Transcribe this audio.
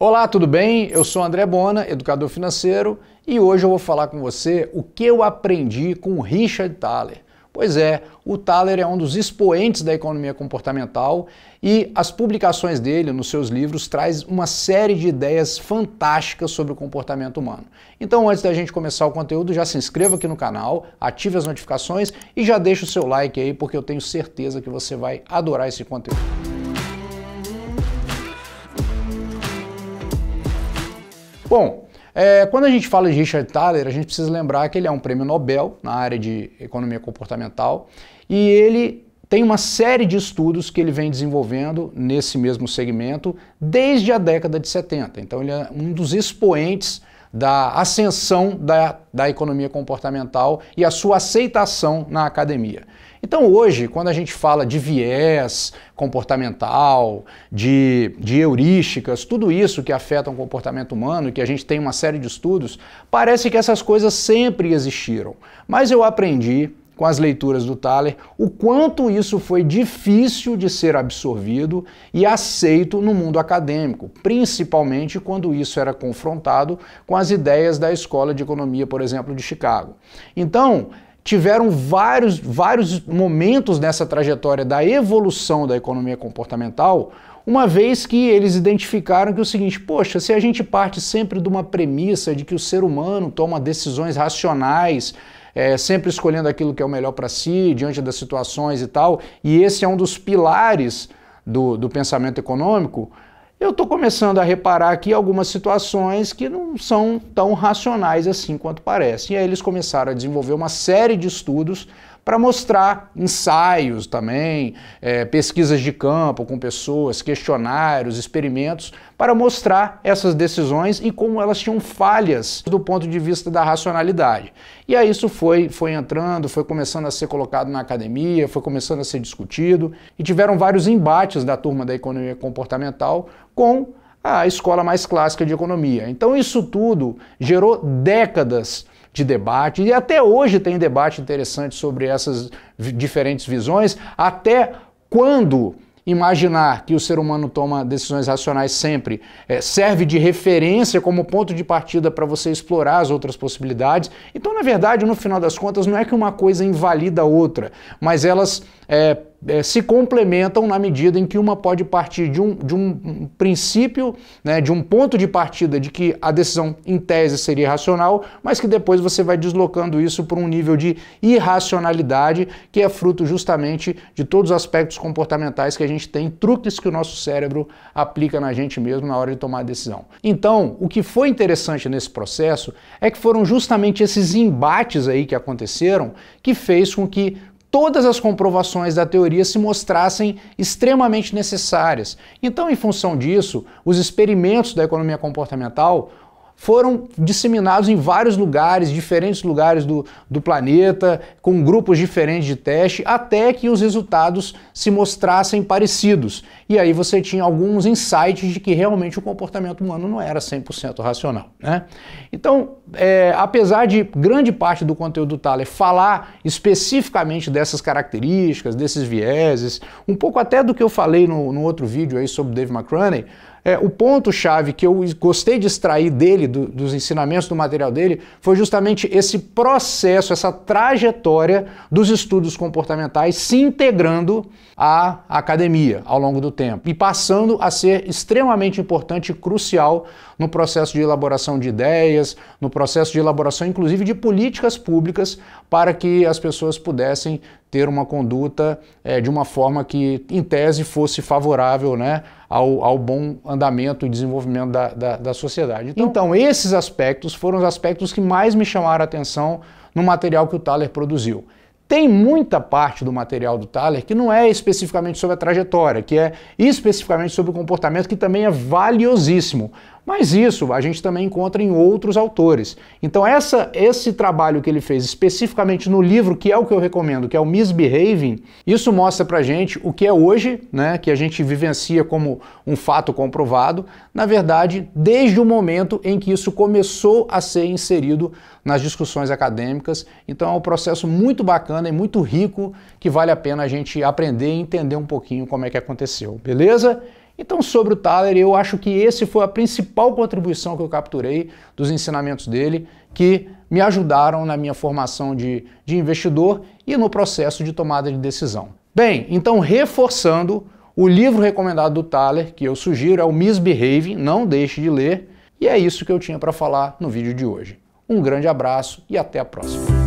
Olá, tudo bem? Eu sou André Bona, educador financeiro, e hoje eu vou falar com você o que eu aprendi com Richard Thaler. Pois é, o Thaler é um dos expoentes da economia comportamental e as publicações dele nos seus livros traz uma série de ideias fantásticas sobre o comportamento humano. Então, antes da gente começar o conteúdo, já se inscreva aqui no canal, ative as notificações e já deixa o seu like aí, porque eu tenho certeza que você vai adorar esse conteúdo. Bom, é, quando a gente fala de Richard Thaler, a gente precisa lembrar que ele é um prêmio Nobel na área de economia comportamental e ele tem uma série de estudos que ele vem desenvolvendo nesse mesmo segmento desde a década de 70. Então, ele é um dos expoentes da ascensão da, da economia comportamental e a sua aceitação na academia. Então, hoje, quando a gente fala de viés comportamental, de, de heurísticas, tudo isso que afeta o comportamento humano, que a gente tem uma série de estudos, parece que essas coisas sempre existiram. Mas eu aprendi com as leituras do Thaler o quanto isso foi difícil de ser absorvido e aceito no mundo acadêmico, principalmente quando isso era confrontado com as ideias da Escola de Economia, por exemplo, de Chicago. Então, tiveram vários, vários momentos nessa trajetória da evolução da economia comportamental, uma vez que eles identificaram que é o seguinte, poxa, se a gente parte sempre de uma premissa de que o ser humano toma decisões racionais, é, sempre escolhendo aquilo que é o melhor para si, diante das situações e tal, e esse é um dos pilares do, do pensamento econômico, eu estou começando a reparar aqui algumas situações que não são tão racionais assim quanto parece. E aí eles começaram a desenvolver uma série de estudos para mostrar ensaios também, é, pesquisas de campo com pessoas, questionários, experimentos, para mostrar essas decisões e como elas tinham falhas do ponto de vista da racionalidade. E aí isso foi, foi entrando, foi começando a ser colocado na academia, foi começando a ser discutido, e tiveram vários embates da turma da economia comportamental com a escola mais clássica de economia. Então isso tudo gerou décadas de debate, e até hoje tem debate interessante sobre essas diferentes visões, até quando imaginar que o ser humano toma decisões racionais sempre é, serve de referência como ponto de partida para você explorar as outras possibilidades. Então, na verdade, no final das contas, não é que uma coisa invalida a outra, mas elas é, é, se complementam na medida em que uma pode partir de um, de um princípio, né, de um ponto de partida de que a decisão em tese seria racional, mas que depois você vai deslocando isso para um nível de irracionalidade que é fruto justamente de todos os aspectos comportamentais que a gente tem, truques que o nosso cérebro aplica na gente mesmo na hora de tomar a decisão. Então, o que foi interessante nesse processo é que foram justamente esses embates aí que aconteceram que fez com que todas as comprovações da teoria se mostrassem extremamente necessárias. Então, em função disso, os experimentos da economia comportamental foram disseminados em vários lugares, diferentes lugares do, do planeta, com grupos diferentes de teste, até que os resultados se mostrassem parecidos. E aí você tinha alguns insights de que realmente o comportamento humano não era 100% racional. Né? Então, é, apesar de grande parte do conteúdo do Thaler falar especificamente dessas características, desses vieses, um pouco até do que eu falei no, no outro vídeo aí sobre Dave McCraney, é, o ponto-chave que eu gostei de extrair dele, do, dos ensinamentos do material dele, foi justamente esse processo, essa trajetória dos estudos comportamentais se integrando à academia ao longo do tempo e passando a ser extremamente importante e crucial no processo de elaboração de ideias, no processo de elaboração, inclusive, de políticas públicas para que as pessoas pudessem ter uma conduta é, de uma forma que, em tese, fosse favorável né, ao, ao bom andamento e desenvolvimento da, da, da sociedade. Então, então, esses aspectos foram os aspectos que mais me chamaram a atenção no material que o Thaler produziu. Tem muita parte do material do Thaler que não é especificamente sobre a trajetória, que é especificamente sobre o comportamento, que também é valiosíssimo. Mas isso a gente também encontra em outros autores. Então essa, esse trabalho que ele fez especificamente no livro, que é o que eu recomendo, que é o Misbehaving, isso mostra pra gente o que é hoje, né, que a gente vivencia como um fato comprovado, na verdade, desde o momento em que isso começou a ser inserido nas discussões acadêmicas. Então é um processo muito bacana e muito rico que vale a pena a gente aprender e entender um pouquinho como é que aconteceu, beleza? Então, sobre o Thaler, eu acho que esse foi a principal contribuição que eu capturei dos ensinamentos dele, que me ajudaram na minha formação de, de investidor e no processo de tomada de decisão. Bem, então reforçando, o livro recomendado do Thaler, que eu sugiro, é o Misbehaving, não deixe de ler. E é isso que eu tinha para falar no vídeo de hoje. Um grande abraço e até a próxima.